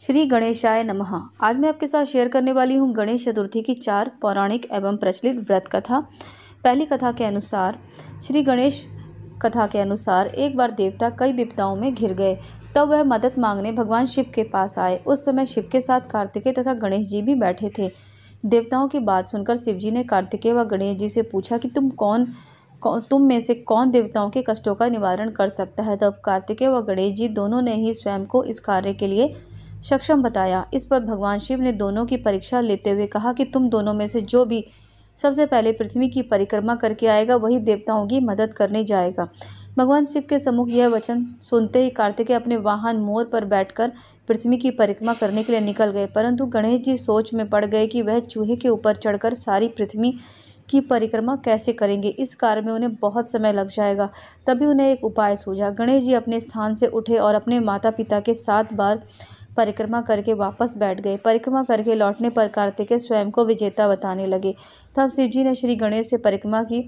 श्री गणेशाय नमः आज मैं आपके साथ शेयर करने वाली हूँ गणेश चतुर्थी की चार पौराणिक एवं प्रचलित व्रत कथा पहली कथा के अनुसार श्री गणेश कथा के अनुसार एक बार देवता कई विपदाओं में घिर गए तब वह मदद मांगने भगवान शिव के पास आए उस समय शिव के साथ कार्तिकेय तथा गणेश जी भी बैठे थे देवताओं की बात सुनकर शिव जी ने कार्तिकेय व गणेश जी से पूछा कि तुम कौन तुम में से कौन देवताओं के कष्टों का निवारण कर सकता है तब कार्तिकेय व गणेश जी दोनों ने ही स्वयं को इस कार्य के लिए सक्षम बताया इस पर भगवान शिव ने दोनों की परीक्षा लेते हुए कहा कि तुम दोनों में से जो भी सबसे पहले पृथ्वी की परिक्रमा करके आएगा वही देवताओं की मदद करने जाएगा भगवान शिव के सम्मुख यह वचन सुनते ही कार्तिकेय अपने वाहन मोर पर बैठकर पृथ्वी की परिक्रमा करने के लिए निकल गए परंतु गणेश जी सोच में पड़ गए कि वह चूहे के ऊपर चढ़कर सारी पृथ्वी की परिक्रमा कैसे करेंगे इस कार्य में उन्हें बहुत समय लग जाएगा तभी उन्हें एक उपाय सूझा गणेश जी अपने स्थान से उठे और अपने माता पिता के साथ बार परिक्रमा करके वापस बैठ गए परिक्रमा करके लौटने पर कार्तिकेय स्वयं को विजेता बताने लगे तब शिवजी ने श्री गणेश से परिक्रमा की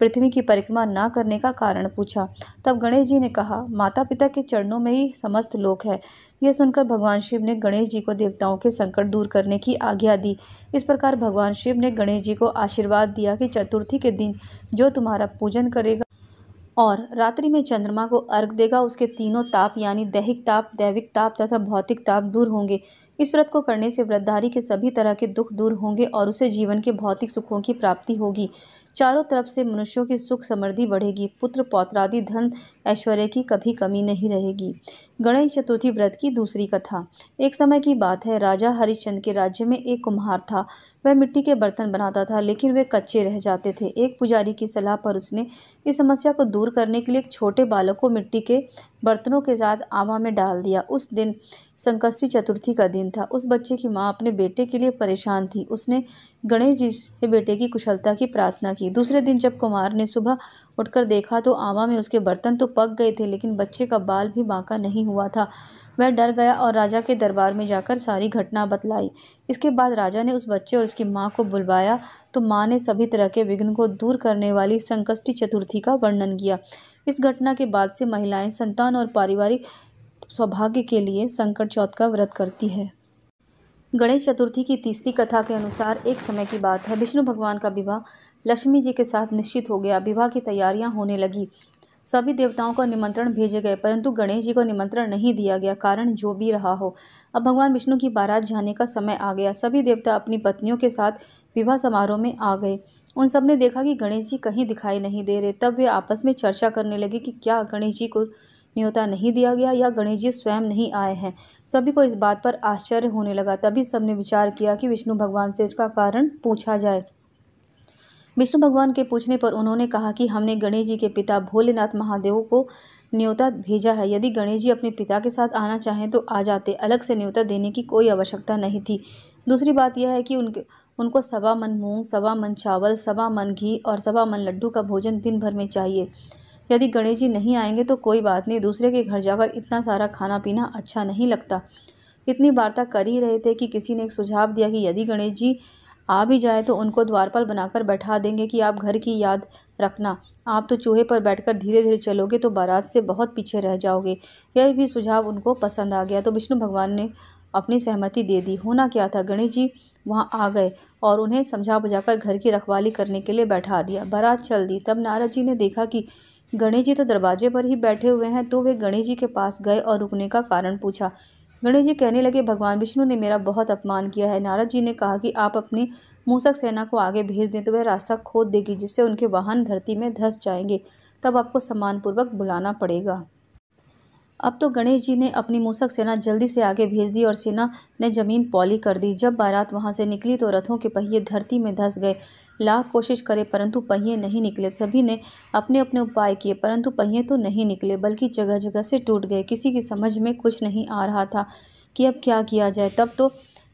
पृथ्वी की परिक्रमा ना करने का कारण पूछा तब गणेश जी ने कहा माता पिता के चरणों में ही समस्त लोक है यह सुनकर भगवान शिव ने गणेश जी को देवताओं के संकट दूर करने की आज्ञा दी इस प्रकार भगवान शिव ने गणेश जी को आशीर्वाद दिया कि चतुर्थी के दिन जो तुम्हारा पूजन करेगा और रात्रि में चंद्रमा को अर्घ देगा उसके तीनों ताप यानी दैहिक ताप दैविक ताप तथा भौतिक ताप दूर होंगे इस व्रत को करने से व्रतधारी के सभी तरह के दुख दूर होंगे और उसे जीवन के भौतिक सुखों की प्राप्ति होगी चारों तरफ से मनुष्यों की सुख समृद्धि बढ़ेगी पुत्र पौत्रादि धन ऐश्वर्य की कभी कमी नहीं रहेगी गणेश चतुर्थी व्रत की दूसरी कथा एक समय की बात है राजा हरिश्चंद के राज्य में एक कुम्हार था वह मिट्टी के बर्तन बनाता था लेकिन वे कच्चे रह जाते थे एक पुजारी की सलाह पर उसने इस समस्या को दूर करने के लिए एक छोटे बालक को मिट्टी के बर्तनों के साथ आवा में डाल दिया उस दिन संकष्टी चतुर्थी का दिन था उस बच्चे की माँ अपने बेटे के लिए परेशान थी उसने गणेश जी से बेटे की कुशलता की प्रार्थना की दूसरे दिन जब कुमार ने सुबह उठकर देखा तो आमा में उसके बर्तन तो पक गए थे लेकिन बच्चे का बाल भी बांका नहीं हुआ था वह डर गया और राजा के दरबार में जाकर सारी घटना बतलाई इसके बाद राजा ने उस बच्चे और उसकी माँ को बुलवाया तो माँ ने सभी तरह के विघ्न को दूर करने वाली संकष्टी चतुर्थी का वर्णन किया इस घटना के बाद से महिलाएं संतान और पारिवारिक सौभाग्य के लिए संकट चौथ का व्रत करती है गणेश चतुर्थी की तीसरी कथा के अनुसार एक समय की बात है विष्णु भगवान का विवाह लक्ष्मी जी के साथ निश्चित हो गया विवाह की तैयारियां होने लगी सभी देवताओं को निमंत्रण भेजे गए परंतु गणेश जी को निमंत्रण नहीं दिया गया कारण जो भी रहा हो अब भगवान विष्णु की बारात जाने का समय आ गया सभी देवता अपनी पत्नियों के साथ विवाह समारोह में आ गए उन सब ने देखा कि गणेश जी कहीं दिखाई नहीं दे रहे तब वे आपस में चर्चा करने लगे कि क्या गणेश जी को न्योता नहीं दिया गया या गणेश जी स्वयं नहीं आए हैं सभी को इस बात पर आश्चर्य होने लगा तभी सबने विचार किया कि विष्णु भगवान से इसका कारण पूछा जाए विष्णु भगवान के पूछने पर उन्होंने कहा कि हमने गणेश जी के पिता भोलेनाथ महादेव को न्योता भेजा है यदि गणेश जी अपने पिता के साथ आना चाहें तो आ जाते अलग से न्योता देने की कोई आवश्यकता नहीं थी दूसरी बात यह है कि उनके उनको सवा मन मूंग सवा मन चावल सवा मन घी और सवा मन लड्डू का भोजन दिन भर में चाहिए यदि गणेश जी नहीं आएंगे तो कोई बात नहीं दूसरे के घर जाकर इतना सारा खाना पीना अच्छा नहीं लगता इतनी वार्ता कर ही रहे थे कि किसी ने एक सुझाव दिया कि यदि गणेश जी आ भी जाए तो उनको द्वारपाल बनाकर बैठा देंगे कि आप घर की याद रखना आप तो चूहे पर बैठकर धीरे धीरे चलोगे तो बारात से बहुत पीछे रह जाओगे यह भी सुझाव उनको पसंद आ गया तो विष्णु भगवान ने अपनी सहमति दे दी होना क्या था गणेश जी वहाँ आ गए और उन्हें समझा बुझा घर की रखवाली करने के लिए बैठा दिया बारात चल दी तब नारद जी ने देखा कि गणेश जी तो दरवाजे पर ही बैठे हुए हैं तो वे गणेश जी के पास गए और रुकने का कारण पूछा गणेश जी कहने लगे भगवान विष्णु ने मेरा बहुत अपमान किया है नारद जी ने कहा कि आप अपनी मूसक सेना को आगे भेज दें तो वह रास्ता खोद देगी जिससे उनके वाहन धरती में धंस जाएंगे तब आपको सम्मानपूर्वक बुलाना पड़ेगा अब तो गणेश जी ने अपनी मूसक सेना जल्दी से आगे भेज दी और सेना ने जमीन पॉली कर दी जब बारात वहां से निकली तो रथों के पहिए धरती में धंस गए लाख कोशिश करे परंतु पहिए नहीं निकले सभी ने अपने अपने उपाय किए परंतु पहिए तो नहीं निकले बल्कि जगह जगह से टूट गए किसी की समझ में कुछ नहीं आ रहा था कि अब क्या किया जाए तब तो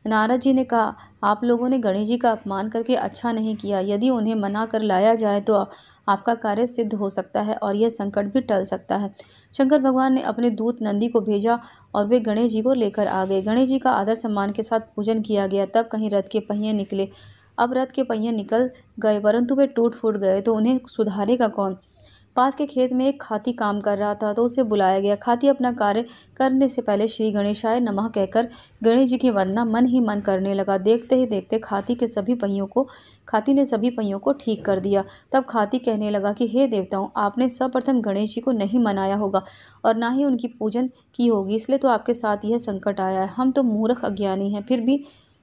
नारद जी ने कहा आप लोगों ने गणेश जी का अपमान करके अच्छा नहीं किया यदि उन्हें मना कर लाया जाए तो आपका कार्य सिद्ध हो सकता है और यह संकट भी टल सकता है शंकर भगवान ने अपने दूत नंदी को भेजा और वे गणेश जी को लेकर आ गए गणेश जी का आदर सम्मान के साथ पूजन किया गया तब कहीं रथ के पहिए निकले अब रथ के पहिए निकल गए परंतु वे टूट फूट गए तो उन्हें सुधारेगा कौन पास के खेत में एक खाती काम कर रहा था तो उसे बुलाया गया खाती अपना कार्य करने से पहले श्री गणेशाय नमः कहकर गणेश जी की वंदना मन ही मन करने लगा देखते ही देखते खाती के सभी पहियों को खाती ने सभी पहियों को ठीक कर दिया तब खाती कहने लगा कि हे देवताओं आपने सर्वप्रथम गणेश जी को नहीं मनाया होगा और ना ही उनकी पूजन की होगी इसलिए तो आपके साथ यह संकट आया है हम तो मूर्ख अज्ञानी हैं फिर भी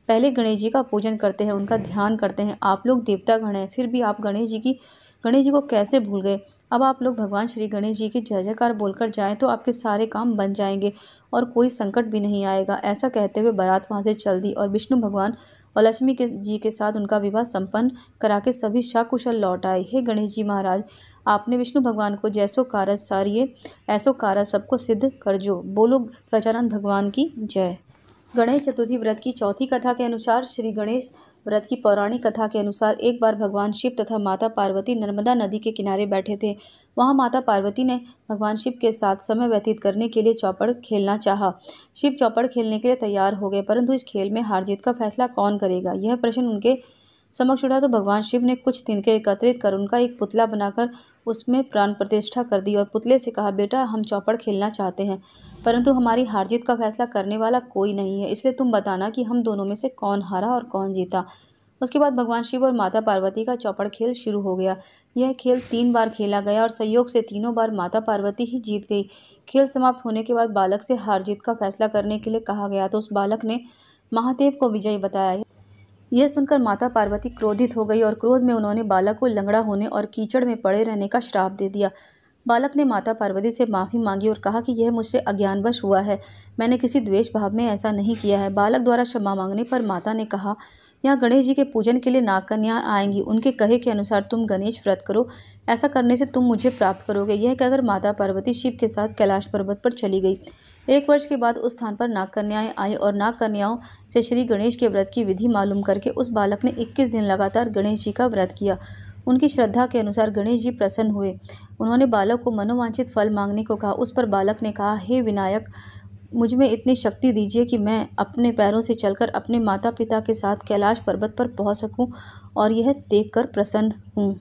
पहले गणेश जी का पूजन करते हैं उनका ध्यान करते हैं आप लोग देवता गण हैं फिर भी आप गणेश जी की गणेश जी को कैसे भूल गए अब आप लोग भगवान श्री गणेश जी की जय जयकार बोलकर जाएं तो आपके सारे काम बन जाएंगे और कोई संकट भी नहीं आएगा ऐसा कहते हुए बारात वहाँ से चल दी और विष्णु भगवान और लक्ष्मी के जी के साथ उनका विवाह संपन्न करा के सभी शाकुशल लौट आए हे गणेश जी महाराज आपने विष्णु भगवान को जैसो कारज सारिये ऐसो कारज सबको सिद्ध कर जो बोलो गजानंद भगवान की जय गणेश चतुर्थी व्रत की चौथी कथा के अनुसार श्री गणेश व्रत की पौराणिक कथा के अनुसार एक बार भगवान शिव तथा माता पार्वती नर्मदा नदी के किनारे बैठे थे वहाँ माता पार्वती ने भगवान शिव के साथ समय व्यतीत करने के लिए चौपड़ खेलना चाहा। शिव चौपड़ खेलने के लिए तैयार हो गए परंतु इस खेल में हार जीत का फैसला कौन करेगा यह प्रश्न उनके समक्ष उठा तो भगवान शिव ने कुछ तिनके एकत्रित कर उनका एक पुतला बनाकर उसमें प्राण प्रतिष्ठा कर दी और पुतले से कहा बेटा हम चौपड़ खेलना चाहते हैं परंतु हमारी हार जीत का फैसला करने वाला कोई नहीं है इसलिए तुम बताना कि हम दोनों में से कौन हारा और कौन जीता उसके बाद भगवान शिव और माता पार्वती का चौपड़ खेल शुरू हो गया यह खेल तीन बार खेला गया और संयोग से तीनों बार माता पार्वती ही जीत गई खेल समाप्त होने के बाद बालक से हार जीत का फैसला करने के लिए कहा गया तो उस बालक ने महादेव को विजयी बताया यह सुनकर माता पार्वती क्रोधित हो गई और क्रोध में उन्होंने बालक को लंगड़ा होने और कीचड़ में पड़े रहने का श्राप दे दिया बालक ने माता पार्वती से माफ़ी मांगी और कहा कि यह मुझसे अज्ञानवश हुआ है मैंने किसी द्वेष भाव में ऐसा नहीं किया है बालक द्वारा क्षमा मांगने पर माता ने कहा यहाँ गणेश जी के पूजन के लिए नागकन्या आएंगी उनके कहे के अनुसार तुम गणेश व्रत करो ऐसा करने से तुम मुझे प्राप्त करोगे यह कहकर माता पार्वती शिव के साथ कैलाश पर्वत पर चली गई एक वर्ष के बाद उस स्थान पर नाग कन्याएं आई और नाग कन्याओं से श्री गणेश के व्रत की विधि मालूम करके उस बालक ने 21 दिन लगातार गणेश जी का व्रत किया उनकी श्रद्धा के अनुसार गणेश जी प्रसन्न हुए उन्होंने बालक को मनोवांछित फल मांगने को कहा उस पर बालक ने कहा हे विनायक मुझ में इतनी शक्ति दीजिए कि मैं अपने पैरों से चलकर अपने माता पिता के साथ कैलाश पर्वत पर पहुंच सकूं और यह देखकर प्रसन्न हूं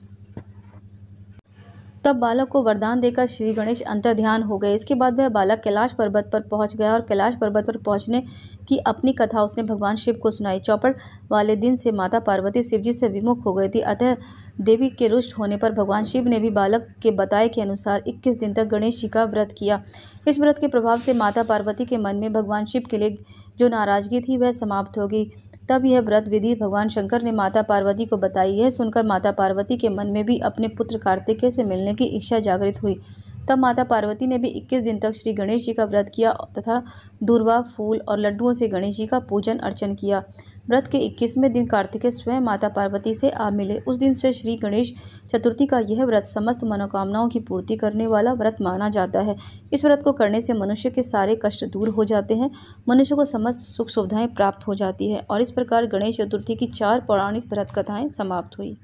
तब बालक को वरदान देकर श्री गणेश अंतर्ध्यान हो गए इसके बाद वह बालक कैलाश पर्वत पर पहुंच गया और कैलाश पर्वत पर पहुंचने की अपनी कथा उसने भगवान शिव को सुनाई चौपड़ वाले दिन से माता पार्वती शिवजी से विमुख हो गई थी अतः देवी के रुष्ट होने पर भगवान शिव ने भी बालक के बताए के अनुसार 21 दिन तक गणेश जी का व्रत किया इस व्रत के प्रभाव से माता पार्वती के मन में भगवान शिव के लिए जो नाराज़गी थी वह समाप्त होगी तब यह व्रत विधि भगवान शंकर ने माता पार्वती को बताई यह सुनकर माता पार्वती के मन में भी अपने पुत्र कार्तिकेय से मिलने की इच्छा जागृत हुई तब माता पार्वती ने भी 21 दिन तक श्री गणेश जी का व्रत किया तथा दूरवा फूल और लड्डुओं से गणेश जी का पूजन अर्चन किया व्रत के 21वें दिन कार्तिकेय स्वयं माता पार्वती से आ मिले उस दिन से श्री गणेश चतुर्थी का यह व्रत समस्त मनोकामनाओं की पूर्ति करने वाला व्रत माना जाता है इस व्रत को करने से मनुष्य के सारे कष्ट दूर हो जाते हैं मनुष्य को समस्त सुख सुविधाएं प्राप्त हो जाती है और इस प्रकार गणेश चतुर्थी की चार पौराणिक व्रत कथाएँ समाप्त हुई